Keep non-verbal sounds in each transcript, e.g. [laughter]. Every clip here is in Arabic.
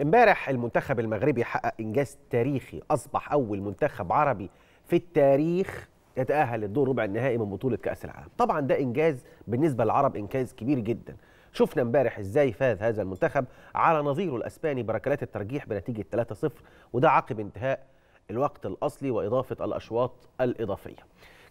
امبارح المنتخب المغربي حقق انجاز تاريخي اصبح اول منتخب عربي في التاريخ يتاهل للدور ربع النهائي من بطوله كاس العالم طبعا ده انجاز بالنسبه للعرب انجاز كبير جدا شفنا امبارح ازاي فاز هذا المنتخب على نظيره الاسباني بركلات الترجيح بنتيجه 3-0 وده عقب انتهاء الوقت الاصلي واضافه الاشواط الاضافيه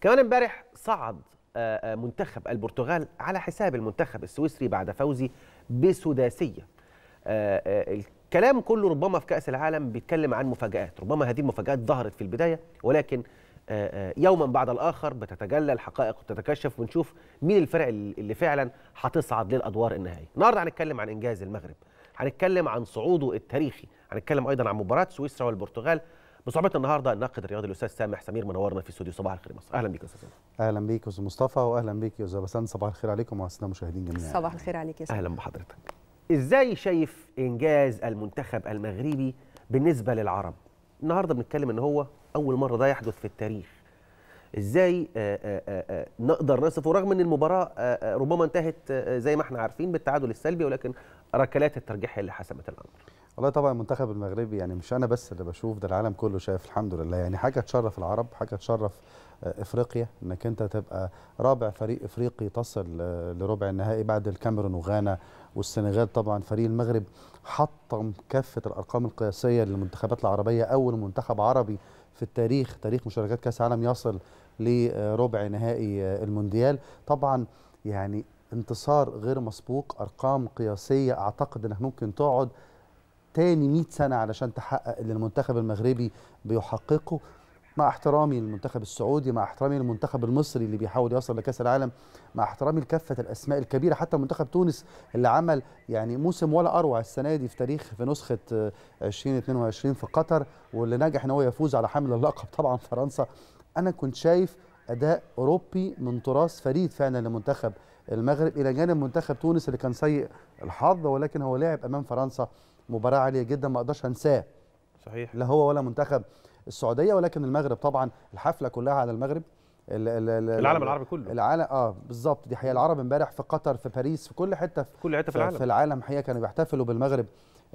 كمان امبارح صعد آه، آه، منتخب البرتغال على حساب المنتخب السويسري بعد فوزه بسداسيه آه، كلام كله ربما في كأس العالم بيتكلم عن مفاجآت ربما هذه المفاجآت ظهرت في البداية ولكن آه، آه، يوما بعد الآخر بتتجلى الحقائق وتتكشف ونشوف مين الفرق اللي فعلا هتصعد للأدوار النهائية النهاردة هنتكلم عن إنجاز المغرب هنتكلم عن صعوده التاريخي هنتكلم أيضا عن مباراة سويسرا والبرتغال بصحبه النهارده الناقد الرياضي الاستاذ سامح سمير منورنا في استوديو صباح الخير مصر اهلا بيك يا استاذ اهلا بيك يا استاذ مصطفى واهلا بيك يا استاذ بسان صباح الخير عليكم واثناء مشاهدين جميعا صباح الخير عليك يا استاذ اهلا بحضرتك ازاي شايف انجاز المنتخب المغربي بالنسبه للعرب النهارده بنتكلم ان هو اول مره ده يحدث في التاريخ ازاي آآ آه، آآ آه، آه، نقدر نصف ورغم ان المباراه ربما انتهت زي ما احنا عارفين بالتعادل السلبي ولكن ركلات الترجيح هي اللي حسمت الامر والله طبعا المنتخب المغربي يعني مش انا بس اللي بشوف ده العالم كله شايف الحمد لله يعني حاجه تشرف العرب حاجه تشرف افريقيا انك انت تبقى رابع فريق افريقي تصل آه، لربع النهائي بعد الكاميرون وغانا والسنغال طبعا فريق المغرب حطم كافه الارقام القياسيه للمنتخبات العربيه اول منتخب عربي في التاريخ تاريخ مشاركات كاس عالم يصل لربع نهائي آه، المونديال طبعا يعني انتصار غير مسبوق ارقام قياسيه اعتقد انها ممكن تقعد تاني 100 سنه علشان تحقق اللي المنتخب المغربي بيحققه مع احترامي للمنتخب السعودي مع احترامي للمنتخب المصري اللي بيحاول يوصل لكاس العالم مع احترامي لكافه الاسماء الكبيره حتى منتخب تونس اللي عمل يعني موسم ولا اروع السنه دي في تاريخ في نسخه 2022 آه، في قطر واللي نجح ان هو يفوز على حامل اللقب طبعا فرنسا انا كنت شايف اداء اوروبي من تراث فريد فعلا لمنتخب المغرب الى جانب منتخب تونس اللي كان سيء الحظ ولكن هو لعب امام فرنسا مباراه عاليه جدا ما اقدرش انساه صحيح لا هو ولا منتخب السعوديه ولكن المغرب طبعا الحفله كلها على المغرب الـ الـ الـ العالم العربي كله العالم اه بالظبط دي حقيقه العرب امبارح في قطر في باريس في كل حته في كل حته في العالم في العالم حقيقه كانوا بيحتفلوا بالمغرب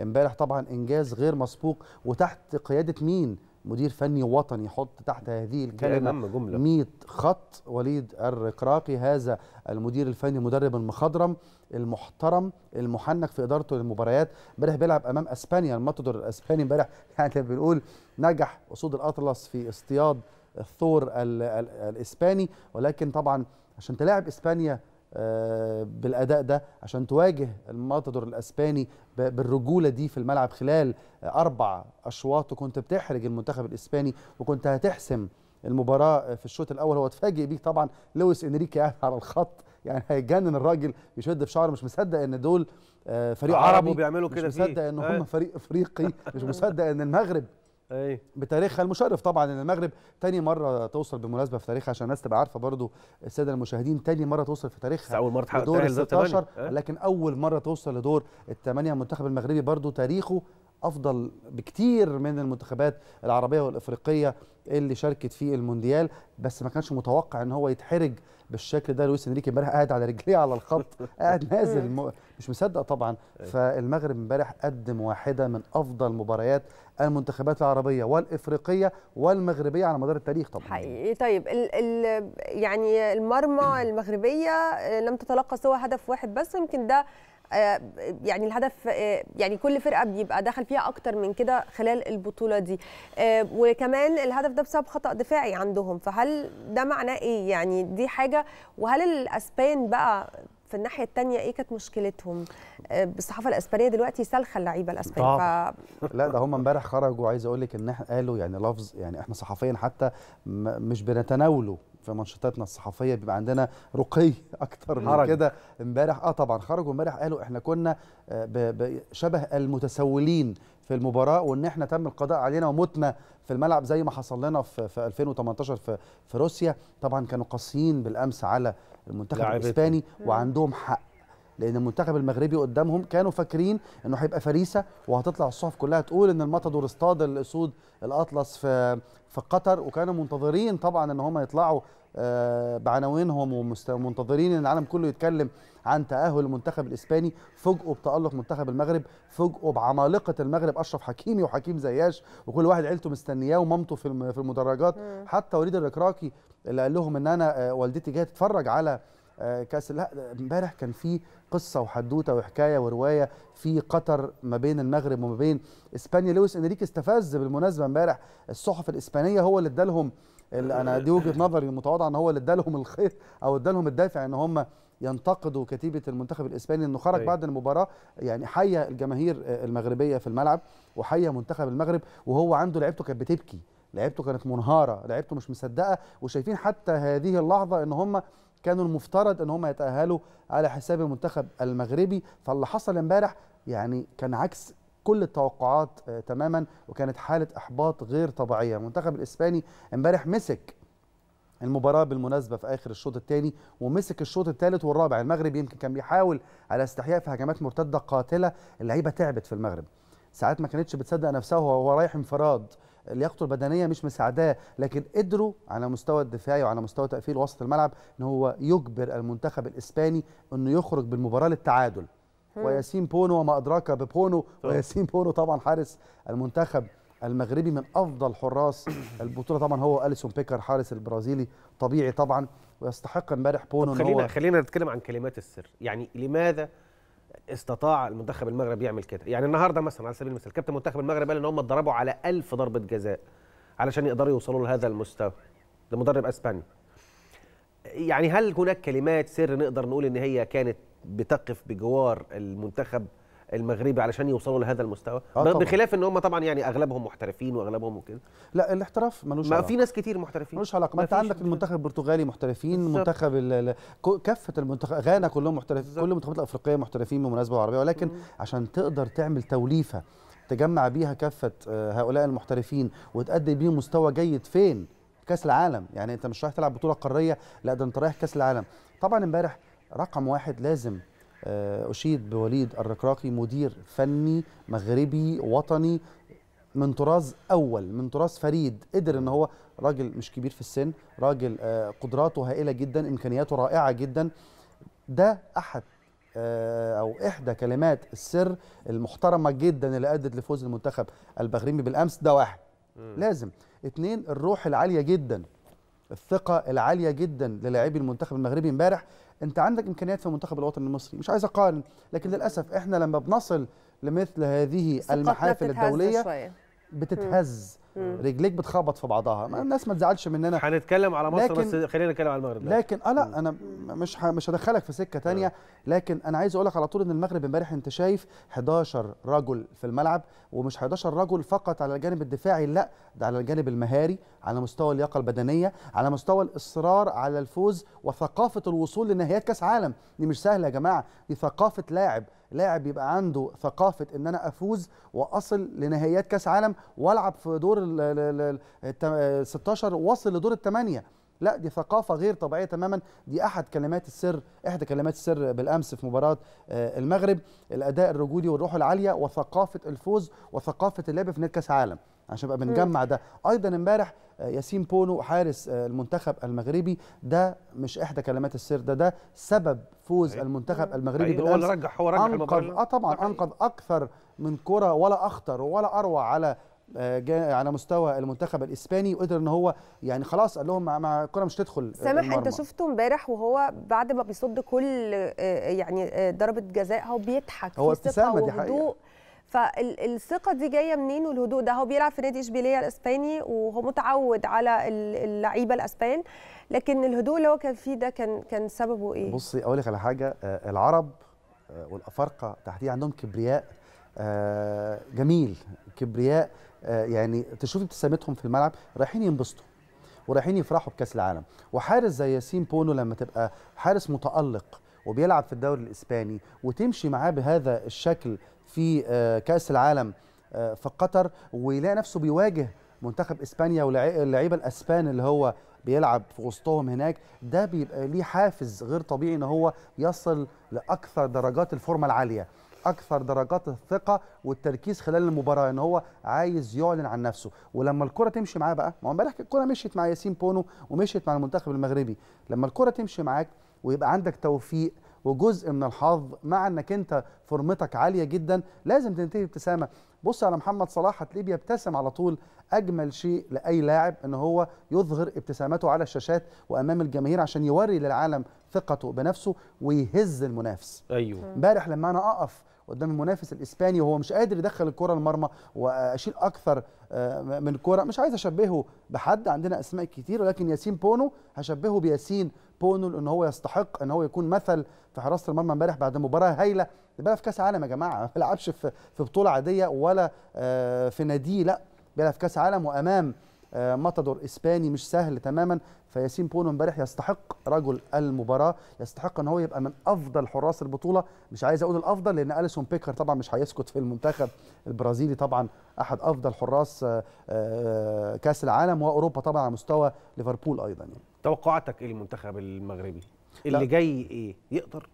امبارح طبعا انجاز غير مسبوق وتحت قياده مين مدير فني وطني يحط تحت هذه الكلمة 100 خط وليد الركراقي هذا المدير الفني مدرب المخضرم المحترم المحنك في إدارته للمباريات امبارح بيلعب أمام أسبانيا الماتدور الأسباني امبارح [laughs] يعني بنقول نجح أسود الأطلس في اصطياد الثور الإسباني ولكن طبعا عشان تلاعب إسبانيا آه، بالاداء ده عشان تواجه الماتادور الاسباني بالرجوله دي في الملعب خلال اربع اشواط وكنت بتحرج المنتخب الاسباني وكنت هتحسم المباراه في الشوط الاول هو اتفاجئ بيه طبعا لويس انريكي قاعد على الخط يعني هيجنن الراجل بيشد في شعره مش مصدق ان دول آه، فريق عربي وبيعملوا كده مش مصدق ان هم أيوة. فريق افريقي مش مصدق ان المغرب أي. بتاريخها المشرف طبعا ان المغرب تاني مره توصل بالمناسبه في تاريخها عشان الناس تبقى عارفه برضو الساده المشاهدين تاني مره توصل في تاريخها اول مره تحقق لدور ال 16 أه. لكن اول مره توصل لدور الثمانيه المنتخب المغربي برضو تاريخه افضل بكتير من المنتخبات العربيه والافريقيه اللي شاركت في المونديال بس ما كانش متوقع ان هو يتحرج بالشكل ده لويس انريكي امبارح قاعد على رجليه على الخط [laughs] قاعد نازل م... مش مصدق طبعا أيوة. فالمغرب امبارح قدم واحده من افضل مباريات المنتخبات العربيه والافريقيه والمغربيه على مدار التاريخ طبعا حقيقي طيب ال ال يعني المرمى المغربيه آه، لم تتلقى سوى هدف واحد بس يمكن ده آه، يعني الهدف آه، يعني كل فرقه بيبقى دخل فيها اكتر من كده خلال البطوله دي آه، وكمان الهدف ده بسبب خطا دفاعي عندهم فهل ده معناه ايه يعني دي حاجه وهل الاسبان بقى في الناحيه الثانيه ايه كانت مشكلتهم بالصحافه الاسبانيه دلوقتي سلخه اللعيبه الاسبان ف... [laughs] لا ده هم امبارح خرجوا عايز اقول لك ان احنا قالوا يعني لفظ يعني احنا صحفيا حتى مش بنتناوله في منشطاتنا الصحفيه بيبقى عندنا رقي اكتر من كده امبارح اه طبعا خرجوا امبارح قالوا احنا كنا آه، شبه المتسولين في المباراه وان احنا تم القضاء علينا ومتنا في الملعب زي ما حصل لنا في, 2018 في, في روسيا طبعا كانوا قاسيين بالامس على المنتخب الاسباني وعندهم حق لان المنتخب المغربي قدامهم كانوا فاكرين انه هيبقى فريسه وهتطلع الصحف كلها تقول ان الماتادور اصطاد الاسود الاطلس في في قطر وكانوا منتظرين طبعا ان هم يطلعوا آه، بعناوينهم ومنتظرين ان العالم كله يتكلم عن تاهل المنتخب الاسباني فوجئوا بتالق منتخب المغرب فوجئوا بعمالقه المغرب اشرف حكيمي وحكيم زياش وكل واحد عيلته مستنياه ومامته في المدرجات حتى وليد الركراكي اللي قال لهم ان انا آه، والدتي جايه تتفرج على آه، كاس لا امبارح كان في قصه وحدوته وحكايه وروايه في قطر ما بين المغرب وما بين اسبانيا لويس انريكي استفز بالمناسبه امبارح الصحف الاسبانيه هو اللي ادالهم انا دي وجهه نظري المتواضعه ان هو اللي ادالهم الخير او ادالهم الدافع ان هم ينتقدوا كتيبه المنتخب الاسباني انه خرج بعد المباراه يعني حيا الجماهير المغربيه في الملعب وحيا منتخب المغرب وهو عنده لعيبته كانت بتبكي لعيبته كانت منهاره لعيبته مش مصدقه وشايفين حتى هذه اللحظه ان هم كانوا المفترض ان هم يتاهلوا على حساب المنتخب المغربي فاللي حصل امبارح يعني كان عكس كل التوقعات آه، تماما وكانت حاله احباط غير طبيعيه المنتخب الاسباني امبارح مسك المباراة بالمناسبة في آخر الشوط الثاني ومسك الشوط الثالث والرابع المغرب يمكن كان بيحاول على استحياء في هجمات مرتدة قاتلة اللعيبة تعبت في المغرب ساعات ما كانتش بتصدق نفسها وهو رايح انفراد لياقته البدنيه مش مساعداه لكن قدروا على مستوى الدفاعي وعلى مستوى تقفيل وسط الملعب ان هو يجبر المنتخب الاسباني انه يخرج بالمباراه للتعادل وياسين بونو وما ادراك ببونو وياسين بونو طبعا حارس المنتخب المغربي من افضل حراس البطوله طبعا هو اليسون بيكر حارس البرازيلي طبيعي طبعا ويستحق امبارح بونو خلينا هو خلينا نتكلم عن كلمات السر يعني لماذا استطاع المنتخب المغربي يعمل كده يعني النهارده مثلا على سبيل المثال كابتن منتخب المغرب قال ان هم اتضربوا على ألف ضربه جزاء علشان يقدروا يوصلوا لهذا المستوى لمدرب اسباني يعني هل هناك كلمات سر نقدر نقول ان هي كانت بتقف بجوار المنتخب المغربي علشان يوصلوا لهذا المستوى آه بخلاف ان هم طبعا يعني اغلبهم محترفين واغلبهم وكده لا الاحتراف ملوش ما علاقه في ناس كتير محترفين ملوش علاقه ما انت عندك المنتخب البرتغالي محترفين منتخب كافه المنتخب غانا كلهم محترفين كل المنتخبات الافريقيه محترفين بالمناسبه العربيه ولكن مم. عشان تقدر تعمل توليفه تجمع بيها كافه آه، هؤلاء المحترفين وتقدم بيهم مستوى جيد فين كاس العالم يعني انت مش رايح تلعب بطوله قاريه لا ده انت رايح كاس العالم طبعا امبارح رقم واحد لازم آه، أشيد بوليد الركراكي مدير فني مغربي وطني من طراز أول من طراز فريد قدر أن هو راجل مش كبير في السن راجل آه، قدراته هائلة جدا إمكانياته رائعة جدا ده أحد آه، او احدى كلمات السر المحترمه جدا اللي ادت لفوز المنتخب البغريني بالامس ده واحد م. لازم اتنين الروح العاليه جدا الثقه العاليه جدا للاعبي المنتخب المغربي امبارح انت عندك امكانيات في المنتخب الوطني المصري مش عايز اقارن لكن للاسف احنا لما بنصل لمثل هذه المحافل الدوليه شوية. بتتهز رجليك بتخبط في بعضها ما الناس ما تزعلش مننا هنتكلم على مصر لكن بس خلينا نتكلم على المغرب لكن اه لا انا مش مش هدخلك في سكه ثانيه لكن انا عايز اقول لك على طول ان المغرب امبارح انت شايف 11 رجل في الملعب ومش 11 رجل فقط على الجانب الدفاعي لا ده على الجانب المهاري على مستوى اللياقه البدنيه على مستوى الاصرار على الفوز وثقافه الوصول لنهائيات كاس عالم دي مش سهله يا جماعه دي ثقافه لاعب لاعب يبقى عنده ثقافه ان انا افوز واصل لنهائيات كاس عالم والعب في دور ال 16 وصل لدور الثمانيه لا دي ثقافة غير طبيعية تماما دي أحد كلمات السر إحدى كلمات السر بالأمس في مباراة آه، المغرب الأداء الرجولي والروح العالية وثقافة الفوز وثقافة اللعب في نهائي كأس عالم عشان بقى بنجمع ده ايضا امبارح آه، ياسين بونو حارس آه، المنتخب المغربي ده مش احدى كلمات السر ده ده سبب فوز طيب. المنتخب طيب، المغربي بالامس هو اللي رجح هو رجح انقذ اه طبعا انقذ اكثر من كره ولا اخطر ولا اروع على آه، على مستوى المنتخب الاسباني وقدر ان هو يعني خلاص قال لهم مع الكره مش تدخل سامح انت شفته امبارح وهو بعد ما بيصد كل آه، آه، يعني ضربه جزاء هو بيضحك هو ابتسامه دي حقيقه فالثقة دي جاية منين والهدوء ده هو بيلعب في نادي اشبيلية الاسباني وهو متعود على اللعيبة الاسبان لكن الهدوء اللي هو كان فيه ده كان كان سببه ايه؟ بصي اقول لك على حاجة العرب والافارقة تحديدا عندهم كبرياء جميل كبرياء آه، يعني تشوف ابتسامتهم في الملعب رايحين ينبسطوا ورايحين يفرحوا بكاس العالم وحارس زي ياسين بونو لما تبقى حارس متالق وبيلعب في الدوري الاسباني وتمشي معاه بهذا الشكل في آه، كاس العالم آه، في قطر ويلاقي نفسه بيواجه منتخب اسبانيا واللعيبه الاسبان اللي هو بيلعب في وسطهم هناك ده بيبقى ليه حافز غير طبيعي ان هو يصل لاكثر درجات الفورمه العاليه اكثر درجات الثقه والتركيز خلال المباراه ان هو عايز يعلن عن نفسه ولما الكره تمشي معاه بقى ما امبارح الكره مشيت مع ياسين بونو ومشيت مع المنتخب المغربي لما الكره تمشي معاك ويبقى عندك توفيق وجزء من الحظ مع انك انت فورمتك عاليه جدا لازم تنتهي ابتسامه بص على محمد صلاح هتلاقيه بيبتسم على طول اجمل شيء لاي لاعب ان هو يظهر ابتسامته على الشاشات وامام الجماهير عشان يوري للعالم ثقته بنفسه ويهز المنافس ايوه امبارح لما انا اقف قدام المنافس الاسباني وهو مش قادر يدخل الكره المرمى واشيل اكثر آه، من كره مش عايز اشبهه بحد عندنا اسماء كتير ولكن ياسين بونو هشبهه بياسين بونو لان هو يستحق ان هو يكون مثل في حراسه المرمى امبارح بعد مباراه هايله بيلعب في كاس عالم يا جماعه ما بيلعبش في بطوله عاديه ولا آه، في ناديه لا بيلعب في كاس عالم وامام آه، ماتادور اسباني مش سهل تماما فياسين بونو امبارح يستحق رجل المباراه يستحق ان هو يبقى من افضل حراس البطوله مش عايز اقول الافضل لان اليسون بيكر طبعا مش هيسكت في المنتخب البرازيلي طبعا احد افضل حراس آه، آه، كاس العالم واوروبا طبعا على مستوى ليفربول ايضا يعني. توقعاتك ايه للمنتخب المغربي اللي لا. جاي ايه يقدر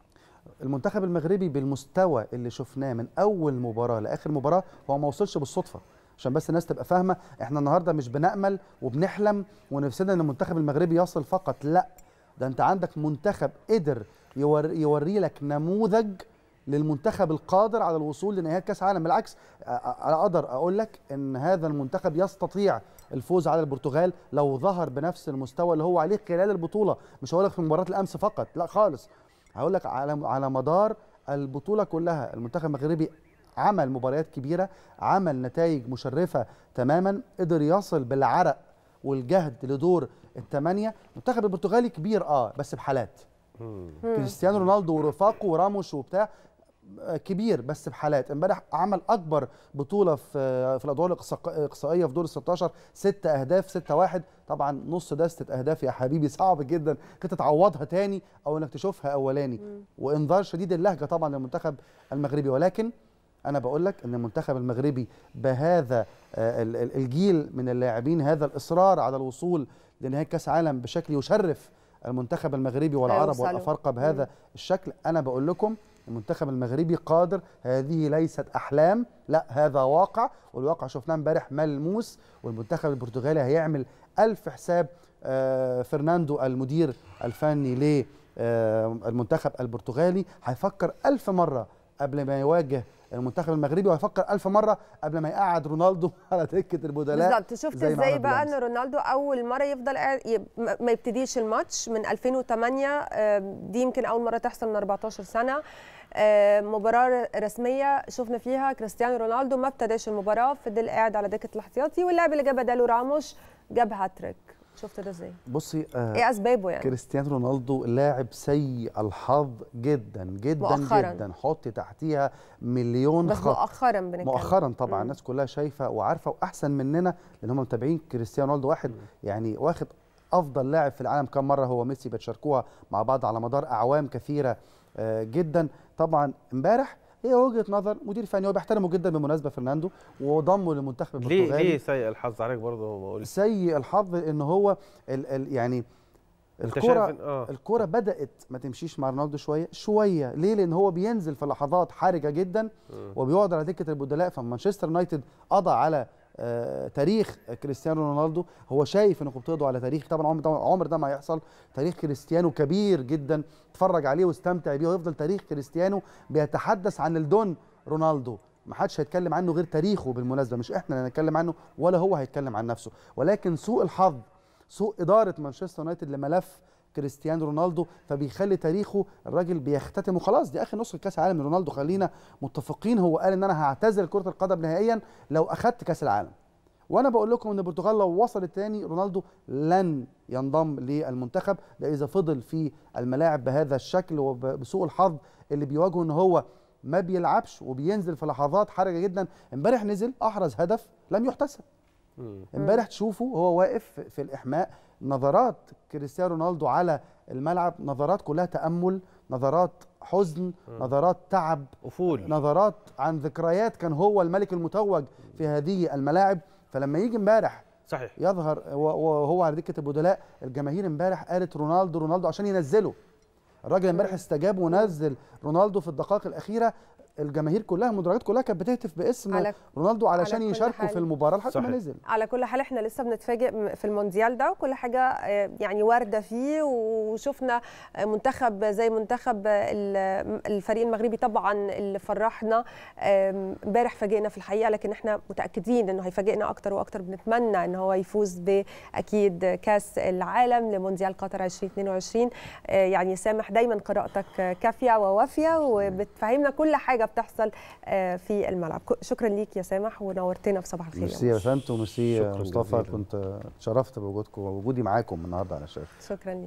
المنتخب المغربي بالمستوى اللي شفناه من اول مباراه لاخر مباراه هو ما وصلش بالصدفه عشان بس الناس تبقى فاهمه احنا النهارده مش بنامل وبنحلم ونفسنا ان المنتخب المغربي يصل فقط لا ده انت عندك منتخب قدر يوري, يوري لك نموذج للمنتخب القادر على الوصول لنهايه كاس عالم بالعكس اقدر اقول لك ان هذا المنتخب يستطيع الفوز على البرتغال لو ظهر بنفس المستوى اللي هو عليه خلال البطوله مش هقول لك في مباراه الامس فقط لا خالص هقول لك على على مدار البطوله كلها المنتخب المغربي عمل مباريات كبيره عمل نتائج مشرفه تماما قدر يصل بالعرق والجهد لدور الثمانيه المنتخب البرتغالي كبير اه بس بحالات كريستيانو رونالدو ورفاقه وراموش وبتاع آه، كبير بس بحالات امبارح عمل اكبر بطوله في آه، في الادوار الاقصائيه في دور ال 16 ست اهداف 6 1 طبعا نص ده ست اهداف يا حبيبي صعب جدا كنت تعوضها تاني او انك تشوفها اولاني وانذار شديد اللهجه طبعا للمنتخب المغربي ولكن انا بقول لك ان المنتخب المغربي بهذا آه، الجيل من اللاعبين هذا الاصرار على الوصول لنهايه كاس عالم بشكل يشرف المنتخب المغربي أيوة، والعرب والافارقه بهذا الشكل انا بقول لكم المنتخب المغربي قادر هذه ليست احلام لا هذا واقع والواقع شفناه امبارح ملموس والمنتخب البرتغالي هيعمل ألف حساب آه، فرناندو المدير الفني للمنتخب آه، البرتغالي هيفكر ألف مرة قبل ما يواجه المنتخب المغربي وهيفكر ألف مرة قبل ما يقعد رونالدو [laughs] على دكة البدلاء بالظبط شفت ازاي بقى ان رونالدو أول مرة يفضل ما يبتديش الماتش من 2008 دي يمكن أول مرة تحصل من 14 سنة مباراة رسمية شفنا فيها كريستيانو رونالدو ما ابتداش المباراة فضل قاعد على دكة الاحتياطي واللاعب اللي جاب بداله راموش جاب هاتريك شفت ده ازاي بصي آه ايه اسبابه يعني كريستيانو رونالدو لاعب سيء الحظ جدا جدا مؤخراً. جدا حط تحتيها مليون بس خط. مؤخرا بنتكلم مؤخرا طبعا مم. الناس كلها شايفه وعارفه واحسن مننا لان هم متابعين كريستيانو رونالدو واحد مم. يعني واخد افضل لاعب في العالم كم مره هو ميسي بتشاركوها مع بعض على مدار اعوام كثيره آه جدا طبعا امبارح هي وجهه نظر مدير فني هو بيحترمه جدا بالمناسبه فرناندو وضمه للمنتخب البرتغالي ليه ليه سيء الحظ عليك برضه بقول سيء الحظ ان هو الـ الـ يعني الكرة آه. الكرة بدأت ما تمشيش مع رونالدو شوية شوية ليه لأن هو بينزل في لحظات حرجة جدا وبيقعد على دكة البدلاء فمانشستر يونايتد قضى على آه، تاريخ كريستيانو رونالدو هو شايف انكم بتقضوا على تاريخ طبعا عمر ده عمر ده ما هيحصل تاريخ كريستيانو كبير جدا اتفرج عليه واستمتع بيه ويفضل تاريخ كريستيانو بيتحدث عن الدون رونالدو ما حدش هيتكلم عنه غير تاريخه بالمناسبه مش احنا اللي هنتكلم عنه ولا هو هيتكلم عن نفسه ولكن سوء الحظ سوء اداره مانشستر يونايتد لملف كريستيانو رونالدو فبيخلي تاريخه الراجل بيختتمه خلاص دي اخر نسخه كاس العالم لرونالدو خلينا متفقين هو قال ان انا هعتزل كره القدم نهائيا لو اخذت كاس العالم وانا بقول لكم ان البرتغال لو وصلت تاني رونالدو لن ينضم للمنتخب ده اذا فضل في الملاعب بهذا الشكل وبسوء الحظ اللي بيواجهه ان هو ما بيلعبش وبينزل في لحظات حرجه جدا امبارح نزل احرز هدف لم يحتسب امبارح تشوفه هو واقف في الاحماء نظرات كريستيانو رونالدو على الملعب نظرات كلها تامل نظرات حزن نظرات تعب أفول. نظرات عن ذكريات كان هو الملك المتوج في هذه الملاعب فلما يجي امبارح صحيح يظهر وهو على دكه البدلاء الجماهير امبارح قالت رونالدو رونالدو عشان ينزله الراجل امبارح استجاب ونزل رونالدو في الدقائق الاخيره الجماهير كلها المدرجات كلها كانت بتهتف باسم على رونالدو علشان على يشاركوا في المباراه لحد ما نزل على كل حال احنا لسه بنتفاجئ في المونديال ده وكل حاجه آه، يعني وارده فيه وشفنا آه، منتخب زي منتخب الفريق المغربي طبعا اللي فرحنا امبارح فاجئنا في الحقيقه لكن احنا متاكدين انه هيفاجئنا اكتر واكتر بنتمنى ان هو يفوز باكيد كاس العالم لمونديال قطر 2022 آه، يعني سامح دايما قراءتك كافيه ووافيه وبتفهمنا كل حاجه بتحصل آه، في الملعب شكرا ليك يا سامح ونورتنا في صباح الخير ميرسي يا فندم وميرسي مصطفى كنت اتشرفت بوجودكم ووجودي معاكم النهارده على الشاشه شكرا ليك